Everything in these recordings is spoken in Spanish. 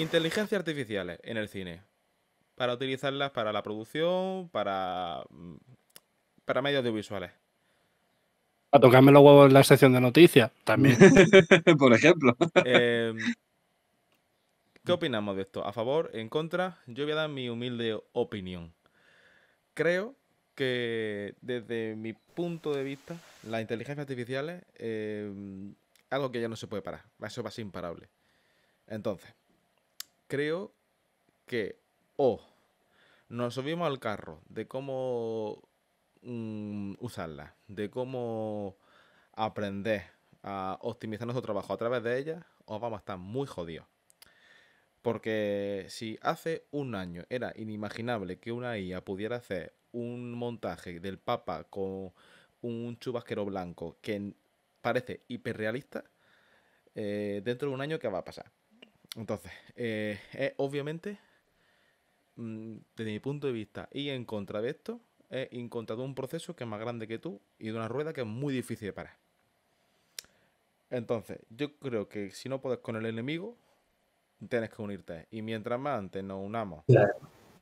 Inteligencia artificiales en el cine. Para utilizarlas para la producción, para, mm, para medios audiovisuales. A tocarme los huevos en la sección de noticias, también. Por ejemplo. Em, ¿Qué opinamos de esto? ¿A favor? ¿En contra? Yo voy a dar mi humilde opinión. Creo que desde mi punto de vista, las inteligencias artificiales, em, algo que ya no se puede parar. Eso va a ser imparable. Entonces, creo que o nos subimos al carro de cómo mm, usarla, de cómo aprender a optimizar nuestro trabajo a través de ella, o vamos a estar muy jodidos. Porque si hace un año era inimaginable que una IA pudiera hacer un montaje del Papa con un chubasquero blanco que parece hiperrealista, eh, dentro de un año, ¿qué va a pasar? Entonces, eh, obviamente, mm, desde mi punto de vista, y en contra de esto, es en contra de un proceso que es más grande que tú y de una rueda que es muy difícil de parar. Entonces, yo creo que si no puedes con el enemigo, tienes que unirte. Y mientras más antes nos unamos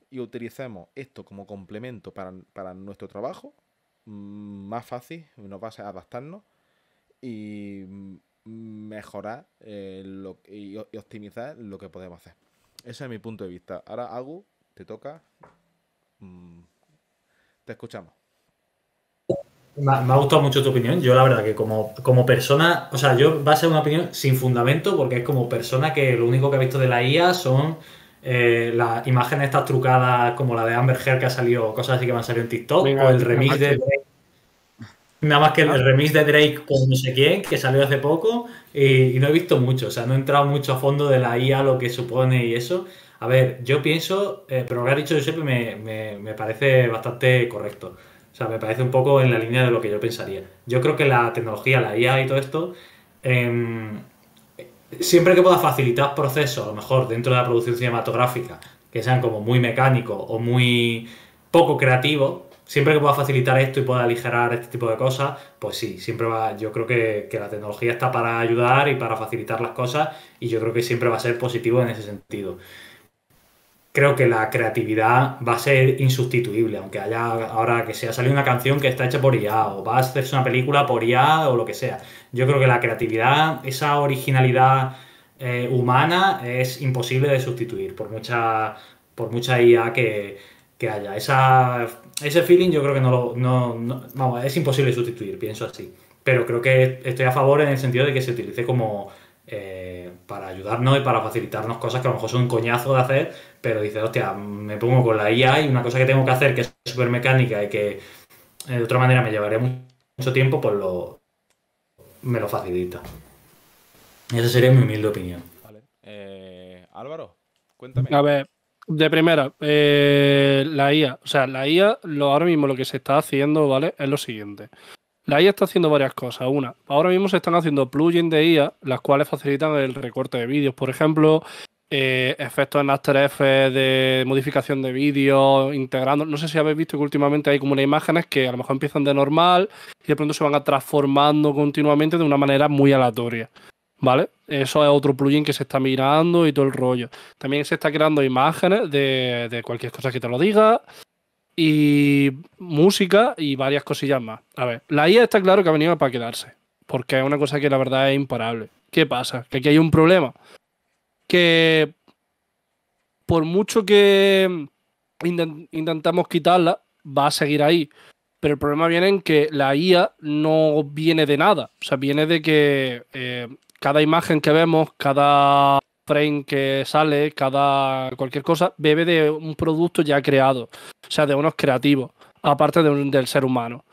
y utilicemos esto como complemento para, para, nuestro trabajo, mm, más fácil nos va a adaptarnos y mm, mejorar eh, y, optimizar lo que podemos hacer. Ese es mi punto de vista. Ahora, Agu, te toca. Mm, te escuchamos. Me ha, gustado mucho tu opinión. Yo, la verdad, que como, como persona, o sea, yo va a ser una opinión sin fundamento, porque es como persona que lo único que ha visto de la IA son eh, las imágenes estas trucadas, como la de Amber Heard que ha salido, cosas así que me han salido en TikTok, o el remix de Nada más que el ah. remix de Drake con no sé quién, que salió hace poco, eh, y, no he visto mucho, o sea, no he entrado mucho a fondo de la IA, lo que supone y eso. A ver, yo pienso, eh, pero lo que ha dicho Giuseppe me, me, parece bastante correcto. O sea, me parece un poco en la línea de lo que yo pensaría. Yo creo que la tecnología, la IA y todo esto, em, siempre que pueda facilitar procesos, a lo mejor dentro de la producción cinematográfica, que sean como muy mecánicos o muy poco creativos, siempre que pueda facilitar esto y pueda aligerar este tipo de cosas, pues sí, siempre va, yo creo que, la tecnología está para ayudar y para facilitar las cosas y yo creo que siempre va a ser positivo en ese sentido. Creo que la creatividad va a ser insustituible, aunque haya ahora que sea salido una canción que está hecha por IA o va a hacerse una película por IA o lo que sea. Yo creo que la creatividad, esa originalidad eh, humana es imposible de sustituir por mucha, por mucha IA que, que haya. Esa ese feeling yo creo que no lo. No, vamos, es imposible sustituir, pienso así. Pero creo que estoy a favor en el sentido de que se utilice como. Eh, para ayudarnos y para facilitarnos cosas que a lo mejor son un coñazo de hacer, pero dices, hostia, me pongo con la IA y una cosa que tengo que hacer que es súper mecánica y que eh, de otra manera me llevaría mucho tiempo, pues lo, me lo facilita. Esa sería mi humilde opinión. Vale. Eh, Álvaro, cuéntame. A ver, de primera, eh, la IA, o sea, la IA lo, ahora mismo lo que se está haciendo, ¿vale? Es lo siguiente. La IA está haciendo varias cosas. Una, ahora mismo se están haciendo plugins de IA, las cuales facilitan el recorte de vídeos. Por ejemplo, eh, efectos en After Effects de modificación de vídeos, integrando. No sé si habéis visto que últimamente hay como unas imágenes que a lo mejor empiezan de normal y de pronto se van a transformando continuamente de una manera muy aleatoria. ¿vale? Eso es otro plugin que se está mirando y todo el rollo. También se está creando imágenes de, cualquier cosa que te lo diga y música y varias cosillas más. A ver, la IA está claro que ha venido para quedarse, porque es una cosa que la verdad es imparable. ¿Qué pasa? Que aquí hay un problema. Que por mucho que intentamos quitarla, va a seguir ahí. Pero el problema viene en que la IA no viene de nada. O sea, viene de que eh, cada imagen que vemos, cada frame que sale, cada cualquier cosa, bebe de un producto ya creado, o sea, de unos creativos, aparte del ser humano.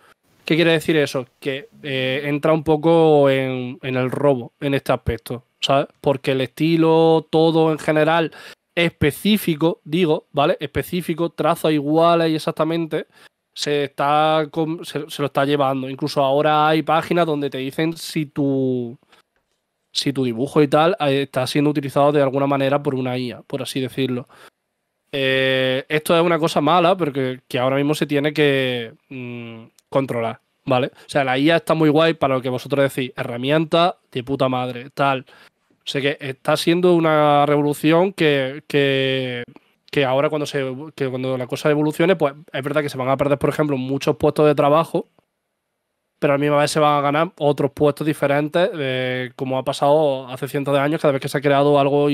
¿Qué quiere decir eso? Que eh, entra un poco en, el robo en este aspecto, ¿sabes? Porque el estilo, todo en general, específico, digo, ¿vale? Específico, trazo iguales y exactamente, se, está, se lo está llevando. Incluso ahora hay páginas donde te dicen si tu si tu dibujo y tal eh, está siendo utilizado de alguna manera por una IA, por así decirlo. Eh, esto es una cosa mala, pero que, ahora mismo se tiene que mm, controlar, ¿vale? O sea, la IA está muy guay para lo que vosotros decís, herramienta de puta madre, tal. O sea que está siendo una revolución que, que, ahora cuando, se, cuando la cosa evolucione, pues es verdad que se van a perder, por ejemplo, muchos puestos de trabajo, pero a mí misma vez se van a ganar otros puestos diferentes, eh, como ha pasado hace cientos de años, cada vez que se ha creado algo,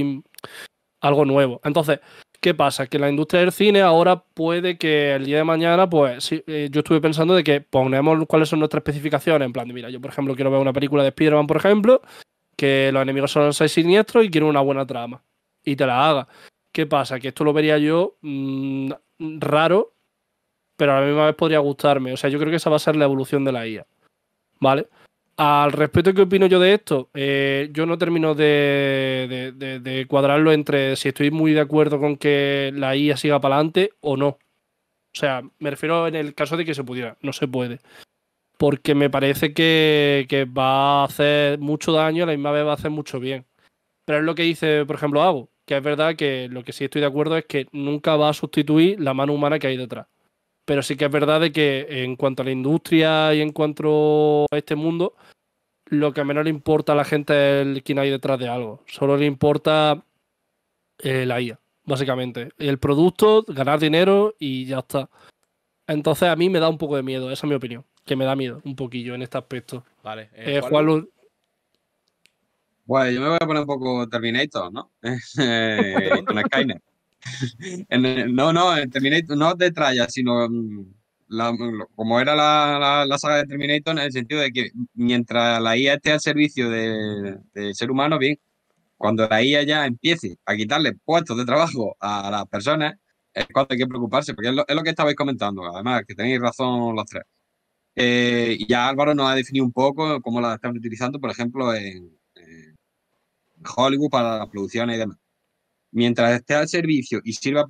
algo nuevo. Entonces, ¿qué pasa? Que la industria del cine ahora puede que el día de mañana, pues eh, yo estuve pensando de que ponemos cuáles son nuestras especificaciones, en plan de, mira, yo por ejemplo quiero ver una película de Spider-Man, por ejemplo, que los enemigos son seis siniestros y quiero una buena trama, y te la haga. ¿Qué pasa? Que esto lo vería yo mm, raro pero a la misma vez podría gustarme. O sea, yo creo que esa va a ser la evolución de la IA. ¿Vale? Al respecto, ¿qué opino yo de esto? Eh, yo no termino de, cuadrarlo entre si estoy muy de acuerdo con que la IA siga para adelante o no. O sea, me refiero en el caso de que se pudiera, no se puede. Porque me parece que, va a hacer mucho daño, a la misma vez va a hacer mucho bien. Pero es lo que dice, por ejemplo, hago que es verdad que lo que sí estoy de acuerdo es que nunca va a sustituir la mano humana que hay detrás pero sí que es verdad de que en cuanto a la industria y en cuanto a este mundo, lo que menos le importa a la gente es el, quién hay detrás de algo. Solo le importa eh, la IA, básicamente. El producto, ganar dinero y ya está. Entonces a mí me da un poco de miedo, esa es mi opinión. Que me da miedo un poquillo en este aspecto. Vale. Eh, eh, Juan Bueno, yo me voy a poner un poco Terminator, ¿no? con Skynet no, no, Terminator, no de tralla, sino mm, mm, como era la, saga de Terminator, en el sentido de que mientras la IA esté al servicio del ser humano, bien, cuando la IA ya empiece a quitarle puestos de trabajo a las personas, es cuando hay que preocuparse, porque es lo, que estabais comentando, además, que tenéis razón los tres. Eh, ya Álvaro nos ha definido un poco cómo la están utilizando, por ejemplo, en, en Hollywood para las producciones y demás mientras esté al servicio y sirva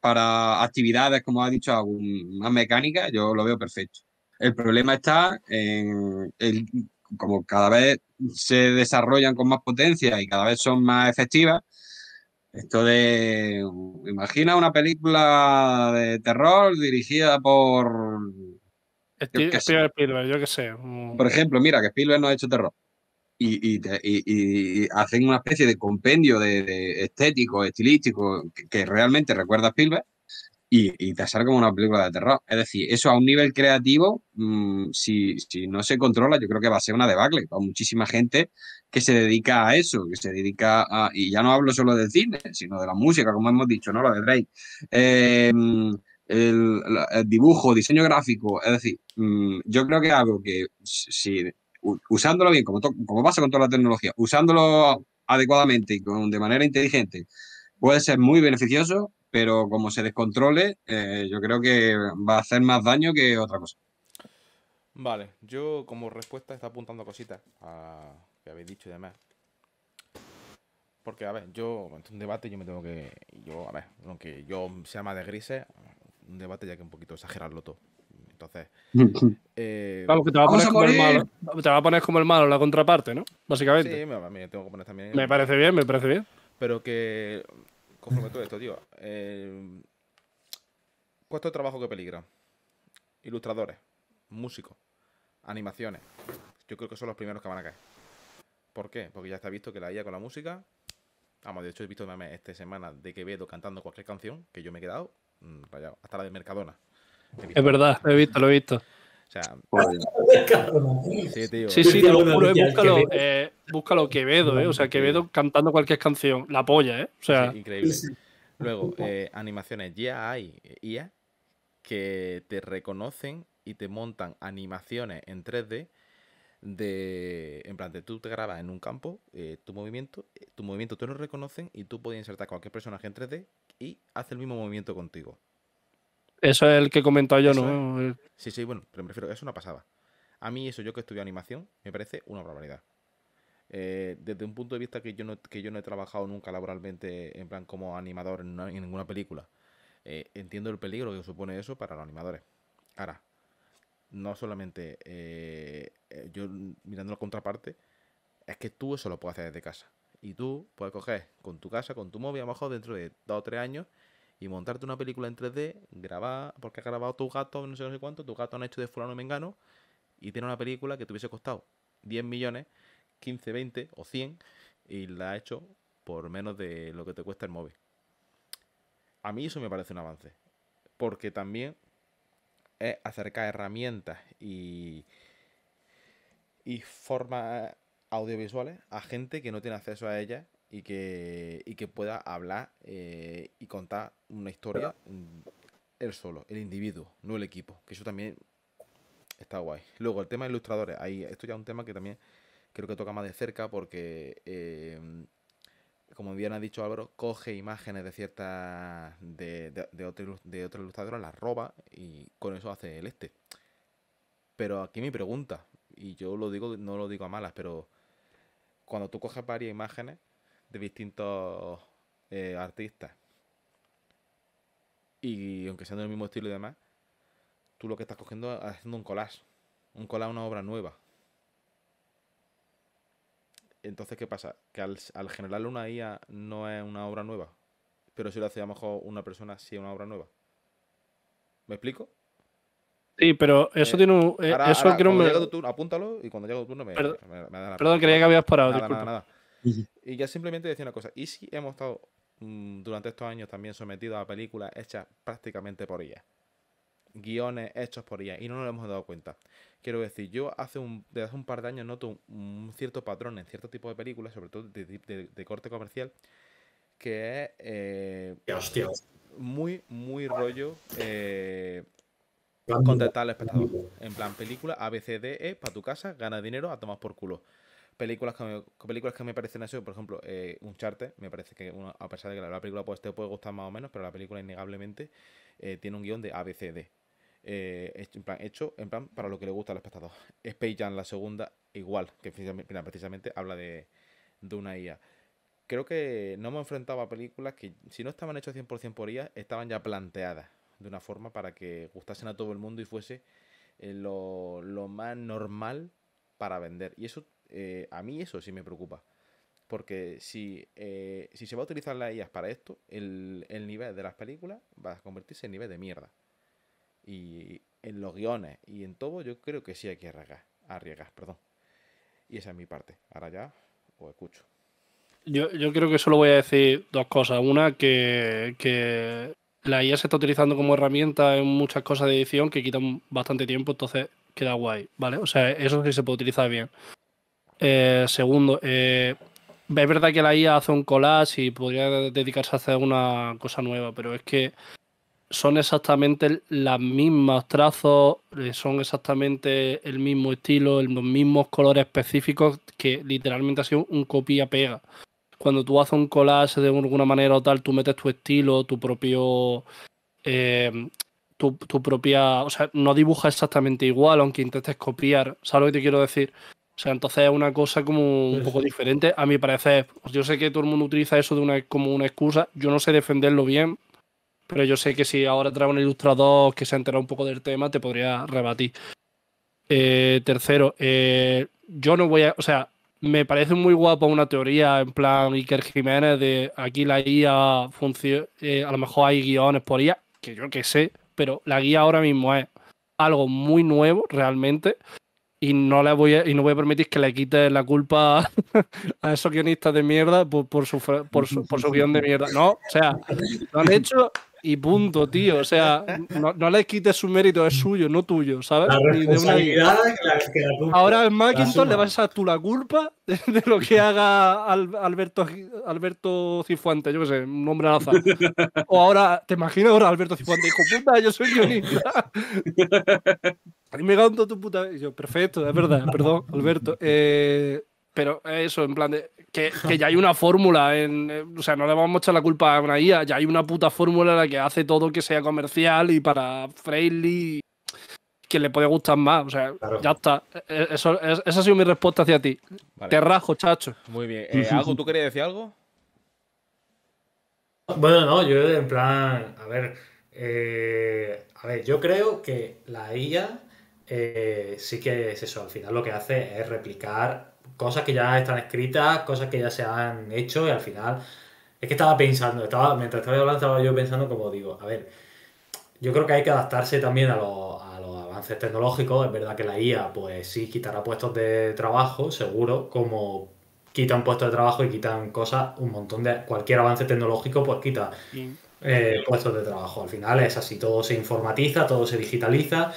para, actividades, como ha dicho, más mecánicas, yo lo veo perfecto. El problema está en el, como cada vez se desarrollan con más potencia y cada vez son más efectivas. Esto de, imagina una película de terror dirigida por... Spielberg, yo qué sé. Por ejemplo, mira, que Spielberg no ha hecho terror y, hacen una especie de compendio de, estético, estilístico, que, realmente recuerda a Spielberg y, te sale como una película de terror. Es decir, eso a un nivel creativo, mm, si, no se controla, yo creo que va a ser una debacle para muchísima gente que se dedica a eso, que se dedica a... Y ya no hablo solo del cine, sino de la música, como hemos dicho, ¿no? La de Drake. Eh, mm, el, dibujo, diseño gráfico, es decir, mm, yo creo que algo que si usándolo bien, como, pasa con toda la tecnología, usándolo adecuadamente y de manera inteligente, puede ser muy beneficioso, pero como se descontrole, eh, yo creo que va a hacer más daño que otra cosa. Vale, yo como respuesta está apuntando cositas a que habéis dicho y demás. Porque, a ver, yo, es un debate, yo me tengo que. Yo, a ver, aunque yo sea más de grises, un debate ya que un poquito exagerarlo todo. Entonces. eh, que te va, a poner como el malo, te va a poner como el malo, la contraparte, ¿no? Básicamente. Sí, me, tengo Me parece bien, me parece bien. Pero que. Conforme todo esto, tío. Eh, puesto de trabajo que peligra. Ilustradores, músicos, animaciones. Yo creo que son los primeros que van a caer. ¿Por qué? Porque ya está visto que la IA con la música. Vamos, de hecho he visto esta semana de Quevedo cantando cualquier canción que yo me he quedado mm, Hasta la de Mercadona. Es verdad, lo he visto, lo he visto. O sea, pues, sí, sí, sí, lo juro, eh, eh, búscalo, Quevedo, eh, o sea, Quevedo cantando cualquier canción, la polla, ¿eh? O sea, increíble. Luego, animaciones, ya hay IA que te reconocen y te montan animaciones en 3D de, en plan, tú te grabas en un campo, tu movimiento, tu movimiento te lo reconocen y tú puedes insertar cualquier personaje en 3D y hace el mismo movimiento contigo. Eso es el que he comentado yo, ¿no? Sí, sí, bueno, pero me refiero, eso no pasaba. A mí eso, yo que estudio animación, me parece una barbaridad. Eh, desde un punto de vista que yo, no, que yo no he trabajado nunca laboralmente en plan como animador en, ninguna película, eh, entiendo el peligro que supone eso para los animadores. Ahora, no solamente eh, yo mirando la contraparte, es que tú eso lo puedes hacer desde casa. Y tú puedes coger con tu casa, con tu móvil, a lo mejor dentro de dos o tres años, y montarte una película en 3D, grabar, porque has grabado tus gatos, no sé, no sé cuánto, tus gatos han hecho de fulano mengano, y tiene una película que te hubiese costado 10 millones, 15, 20 o 100, y la ha hecho por menos de lo que te cuesta el móvil. A mí eso me parece un avance, porque también es acercar herramientas y, y formas audiovisuales a gente que no tiene acceso a ellas y que, que pueda hablar eh, y contar una historia mm, él solo, el individuo, no el equipo, que eso también está guay. Luego, el tema de ilustradores, ahí, esto ya es un tema que también creo que toca más de cerca porque, em, como bien ha dicho Álvaro, coge imágenes de ciertas, de, de, de, ilustrador, las roba y con eso hace el este. Pero aquí mi pregunta, y yo lo digo, no lo digo a malas, pero cuando tú coges varias imágenes, de distintos eh, artistas. Y aunque sean del mismo estilo y demás, tú lo que estás cogiendo es haciendo un collage. Un collage, una obra nueva. Entonces, ¿qué pasa? Que al, al una IA no es una obra nueva. Pero si lo hace a lo mejor una persona, sí es una obra nueva. ¿Me explico? Sí, pero eso eh, tiene un. Eh, apúntalo y cuando llegue tu turno me. da la perdón creía que habías parado. nada. Y ya simplemente decir una cosa, y si hemos estado mm, durante estos años también sometidos a películas hechas prácticamente por ella. Guiones hechos por ella y no nos lo hemos dado cuenta. Quiero decir, yo hace desde hace un par de años noto un, cierto patrón en cierto tipo de películas, sobre todo de, corte comercial, que es eh, muy, muy rollo eh, al espectador. En plan, película ABCDE para tu casa, gana dinero, a tomar por culo películas que me, películas que me parecen así por ejemplo, eh, un charter, me parece que a pesar de que la, película pues, te puede gustar más o menos, pero la película innegablemente eh, tiene un guión de ABCD. Eh, hecho, en plan, hecho en plan para lo que le gusta al espectador. Space Jam, la segunda, igual, que precisamente habla de, de una IA. Creo que no me he enfrentado a películas que, si no estaban hechas 100% por IA, estaban ya planteadas de una forma para que gustasen a todo el mundo y fuese eh, lo, lo más normal para vender. Y eso eh, a mí eso sí me preocupa. Porque si, eh, se va a utilizar las IAS para esto, el, nivel de las películas va a convertirse en nivel de mierda. Y en los guiones y en todo, yo creo que sí hay que arriesgar. perdón. Y esa es mi parte. Ahora ya os escucho. Yo, creo que solo voy a decir dos cosas. Una, que, que la IA se está utilizando como herramienta en muchas cosas de edición que quitan bastante tiempo, entonces queda guay, ¿vale? O sea, eso sí se puede utilizar bien. Eh, segundo, eh, es verdad que la IA hace un collage y podría dedicarse a hacer una cosa nueva, pero es que son exactamente los mismos trazos, eh, son exactamente el mismo estilo, los mismos colores específicos que literalmente ha sido un copia-pega. Cuando tú haces un collage de alguna manera o tal, tú metes tu estilo, tu propio... tu, tu propia... O sea, no dibujas exactamente igual, aunque intentes copiar. ¿Sabes lo que te quiero decir? O sea, entonces es una cosa como un poco diferente. A mi parecer, pues yo sé que todo el mundo utiliza eso de una, como una excusa. Yo no sé defenderlo bien, pero yo sé que si ahora trae un ilustrador que se ha enterado un poco del tema, te podría rebatir. Eh, tercero, eh, yo no voy a. O sea, me parece muy guapa una teoría en plan Iker Jiménez de aquí la guía funciona. Eh, a lo mejor hay guiones por IA, que yo que sé, pero la guía ahora mismo es algo muy nuevo realmente y no le voy a, y no voy a permitir que le quite la culpa a esos guionistas de mierda por, su, por, su, guión de mierda. No, o sea, lo han hecho y punto, tío. O sea, no, le quites su mérito, es suyo, no tuyo, ¿sabes? de una... Ahora al Mackinton le vas a tú la culpa de, lo que haga Alberto, Alberto Cifuentes, yo qué sé, un hombre al azar. O ahora, ¿te imaginas ahora Alberto Cifuentes? Hijo puta, yo soy guionista. me tu puta. perfecto, es verdad, perdón, Alberto. Eh, pero eso, en plan de que, ya hay una fórmula, en, eh, o sea, no le vamos a echar la culpa a una IA, ya hay una puta fórmula en la que hace todo que sea comercial y para Freely que le puede gustar más, o sea, ya está. E, e, esa ha sido mi respuesta hacia ti. Te rajo, chacho. Muy bien. Eh, ¿Algo tú querías decir algo? Bueno, no, yo en plan, a ver, a ver, yo creo que la IA eh, sí que es eso, al final lo que hace es replicar cosas que ya están escritas, cosas que ya se han hecho y al final... Es que estaba pensando, estaba, mientras estaba hablando estaba yo pensando como digo, a ver, yo creo que hay que adaptarse también a los, avances tecnológicos, es verdad que la IA pues sí quitará puestos de trabajo, seguro, como quitan puestos de trabajo y quitan cosas, un montón de... cualquier avance tecnológico pues quita eh, puestos de trabajo, al final es así, todo se informatiza, todo se digitaliza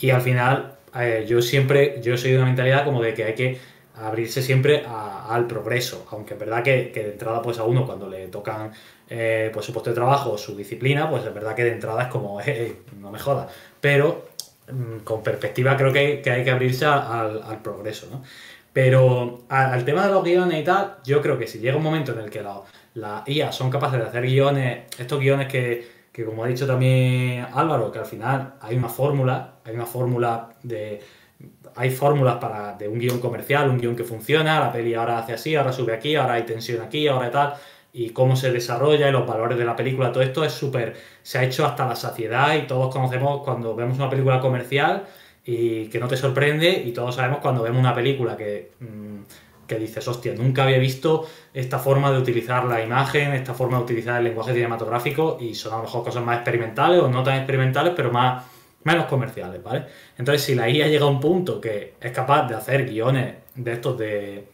y al final, eh, yo siempre, yo soy de una mentalidad como de que hay que abrirse siempre al progreso, aunque es verdad que, de entrada pues a uno cuando le tocan eh, pues, su puesto de trabajo, o su disciplina, pues es verdad que de entrada es como, no me jodas, pero mm, con perspectiva creo que, hay que abrirse al, progreso, ¿no? Pero al, tema de los guiones y tal, yo creo que si llega un momento en el que las la IA son capaces de hacer guiones, estos guiones que, que como ha dicho también Álvaro, que al final hay una fórmula, hay una fórmula de... Hay fórmulas para de un guión comercial, un guión que funciona, la peli ahora hace así, ahora sube aquí, ahora hay tensión aquí, ahora tal, y cómo se desarrolla y los valores de la película, todo esto es súper, se ha hecho hasta la saciedad y todos conocemos cuando vemos una película comercial y que no te sorprende y todos sabemos cuando vemos una película que... Mm, que dices, hostia, nunca había visto esta forma de utilizar la imagen, esta forma de utilizar el lenguaje cinematográfico y son a lo mejor cosas más experimentales o no tan experimentales, pero más, menos comerciales, ¿vale? Entonces, si la IA llega a un punto que es capaz de hacer guiones de estos de...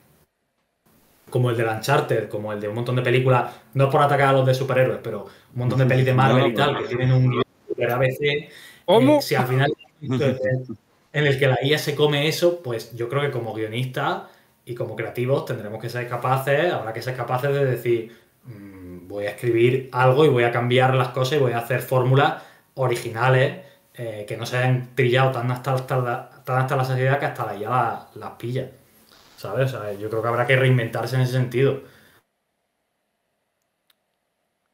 como el de Uncharted, como el de un montón de películas, no es por atacar a los de superhéroes, pero un montón de pelis de Marvel y tal, que tienen un guión de ABC, eh, si al final en el que la IA se come eso, pues yo creo que como guionista y como creativos tendremos que ser capaces, habrá que ser capaces de decir, mm, voy a escribir algo y voy a cambiar las cosas y voy a hacer fórmulas originales eh, que no se hayan trillado tan hasta, hasta la, tan sociedad que hasta la ya las la pilla. ¿Sabes? yo creo que habrá que reinventarse en ese sentido.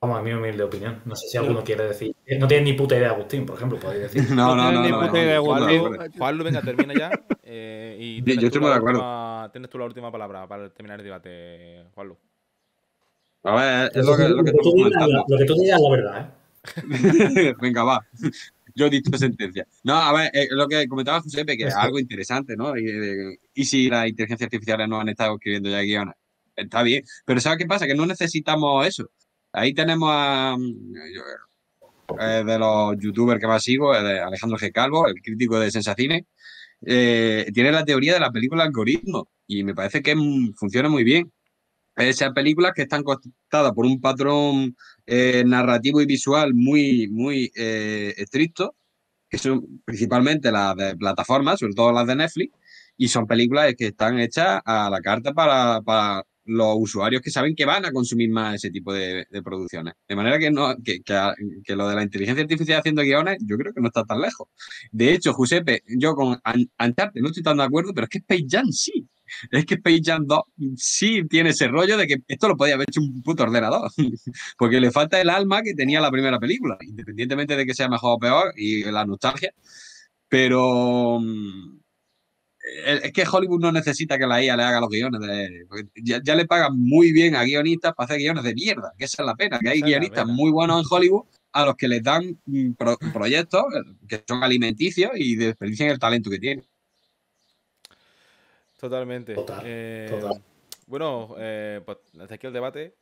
Vamos, a mi humilde opinión. No sé si alguno quiere decir no tienes ni puta idea Agustín, por ejemplo, podéis decir. No, no, no. no, no, no Juan, Juan, venga, termina ya. Eh, yo estoy muy de acuerdo. tienes tú la última palabra para terminar el debate, Juanlu. A ver, es lo que, tú, digas, lo que tú digas es la verdad, ¿eh? venga, va. Yo he dicho sentencia. No, a ver, eh, lo que comentaba Josepe, que es algo interesante, ¿no? Y, si las inteligencias artificiales no han estado escribiendo ya guiones, está bien. Pero ¿sabes qué pasa? Que no necesitamos eso. Ahí tenemos a. Mm, de los youtubers que más sigo, Alejandro G. Calvo, el crítico de Sensacine. Eh, tiene la teoría de la película algoritmo y me parece que funciona muy bien. Esas películas que están constatadas por un patrón eh, narrativo y visual muy, muy eh, estricto, que son principalmente las de plataformas, sobre todo las de Netflix, y son películas que están hechas a la carta para los usuarios que saben que van a consumir más ese tipo de, producciones. De manera que, no, que, ah, que, lo de la inteligencia artificial haciendo guiones, yo creo que no está tan lejos. De hecho, Giuseppe, yo con Antarte no estoy tan de acuerdo, pero es que Space Jam sí. Es que Space Jam 2 sí tiene ese rollo de que esto lo podía haber hecho un puto ordenador, porque le falta el alma que tenía la primera película, independientemente de que sea mejor o peor y la nostalgia. Pero mm, es que Hollywood no necesita que la IA le haga los guiones. ya, le pagan muy bien a guionistas para hacer guiones de mierda, que esa es la pena, que hay guionistas muy buenos en Hollywood a los que les dan mm, proyectos eh, que son alimenticios y desperdician el talento que tienen. Totalmente. Eh, bueno, eh, pues hasta aquí el debate.